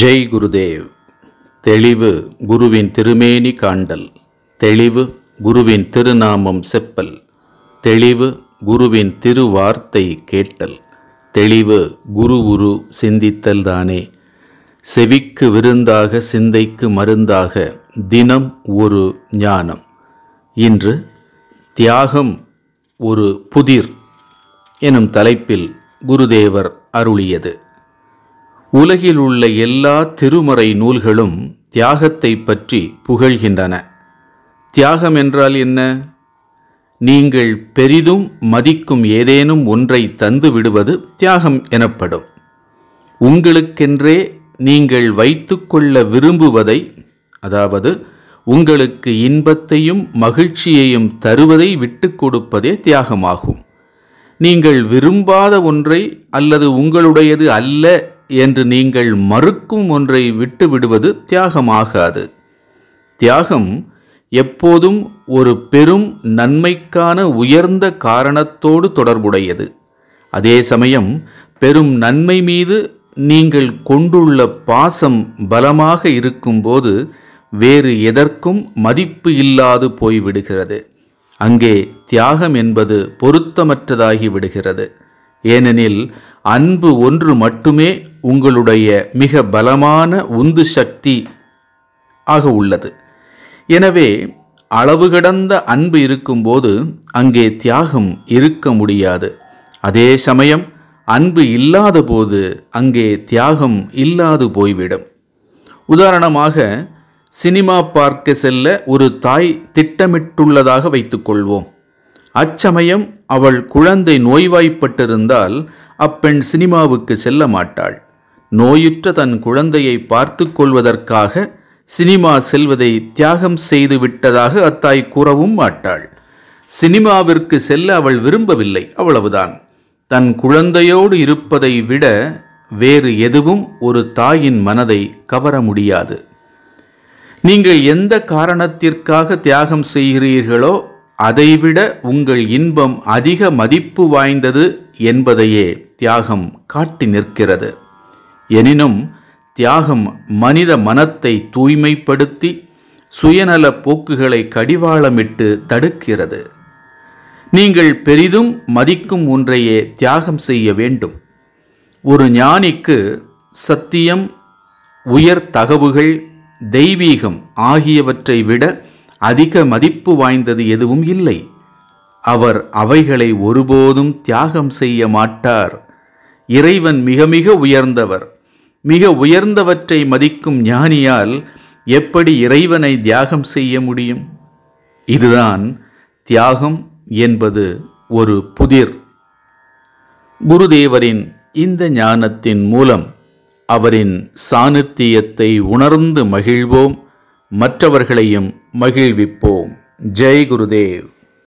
ஜெய் குருதேவ் தெளிவு குருவின் திருமேனி காண்டல் தெளிவு குருவின் திருநாமம் செப்பல் தெளிவு குருவின் திருவார்த்தை கேட்டல் தெளிவு குரு உரு சிந்தித்தல் தானே செவிக்கு விருந்தாக சிந்தைக்கு மருந்தாக தினம் ஒரு ஞானம் இன்று தியாகம் ஒரு புதிர் எனும் தலைப்பில் குருதேவர் அருளியது உலகில் உள்ள எல்லா திருமறை நூல்களும் தியாகத்தை பற்றி புகழ்கின்றன தியாகம் என்றால் என்ன நீங்கள் பெரிதும் மதிக்கும் ஏதேனும் ஒன்றை தந்து விடுவது தியாகம் எனப்படும் உங்களுக்கென்றே நீங்கள் வைத்துக்கொள்ள விரும்புவதை அதாவது உங்களுக்கு இன்பத்தையும் மகிழ்ச்சியையும் தருவதை விட்டு கொடுப்பதே தியாகமாகும் நீங்கள் விரும்பாத ஒன்றை அல்லது உங்களுடையது அல்ல என்று நீங்கள் மறுக்கும் ஒன்றை விட்டுவிடுவது தியாகமாகாது தியாகம் எப்போதும் ஒரு பெரும் நன்மைக்கான உயர்ந்த காரணத்தோடு தொடர்புடையது அதே சமயம் பெரும் நன்மை மீது நீங்கள் கொண்டுள்ள பாசம் பலமாக இருக்கும்போது வேறு எதற்கும் மதிப்பு இல்லாது போய்விடுகிறது அங்கே தியாகம் என்பது பொருத்தமற்றதாகி விடுகிறது ஏனெனில் அன்பு ஒன்று மட்டுமே உங்களுடைய மிக பலமான உந்து சக்தி ஆக உள்ளது எனவே அளவு கடந்த அன்பு இருக்கும்போது அங்கே தியாகம் இருக்க முடியாது அதே சமயம் அன்பு இல்லாத போது அங்கே தியாகம் இல்லாது போய்விடும் உதாரணமாக சினிமா பார்க்க செல்ல ஒரு தாய் திட்டமிட்டுள்ளதாக வைத்துக்கொள்வோம் அச்சமயம் அவள் குழந்தை நோய்வாய்ப்பட்டிருந்தால் அப்பெண் சினிமாவுக்கு செல்ல மாட்டாள் நோயுற்ற தன் குழந்தையை பார்த்து கொள்வதற்காக சினிமா செல்வதை தியாகம் செய்து விட்டதாக அத்தாய் கூறவும் மாட்டாள் சினிமாவிற்கு செல்ல அவள் விரும்பவில்லை அவ்வளவுதான் தன் குழந்தையோடு இருப்பதை விட வேறு எதுவும் ஒரு தாயின் மனதை கவர முடியாது நீங்கள் எந்த காரணத்திற்காக தியாகம் செய்கிறீர்களோ அதைவிட உங்கள் இன்பம் அதிக மதிப்பு வாய்ந்தது என்பதையே தியாகம் காட்டி நிற்கிறது எனினும் தியாகம் மனித மனத்தை தூய்மைப்படுத்தி சுயநல போக்குகளை கடிவாளமிட்டு தடுக்கிறது நீங்கள் பெரிதும் மதிக்கும் ஒன்றையே தியாகம் செய்ய வேண்டும் ஒரு ஞானிக்கு சத்தியம் உயர் தகவுகள் தெய்வீகம் ஆகியவற்றை விட அதிக மதிப்பு வாய்ந்தது எதுவும் இல்லை அவர் அவைகளை ஒருபோதும் தியாகம் செய்ய மாட்டார் இறைவன் மிக மிக உயர்ந்தவர் மிக உயர்ந்தவற்றை மதிக்கும் ஞானியால் எப்படி இறைவனை தியாகம் செய்ய முடியும் இதுதான் தியாகம் என்பது ஒரு புதிர் குருதேவரின் இந்த ஞானத்தின் மூலம் அவரின் சாநித்தியத்தை உணர்ந்து மகிழ்வோம் மற்றவர்களையும் மகிழ்விப்போம் ஜெய் குருதேவ்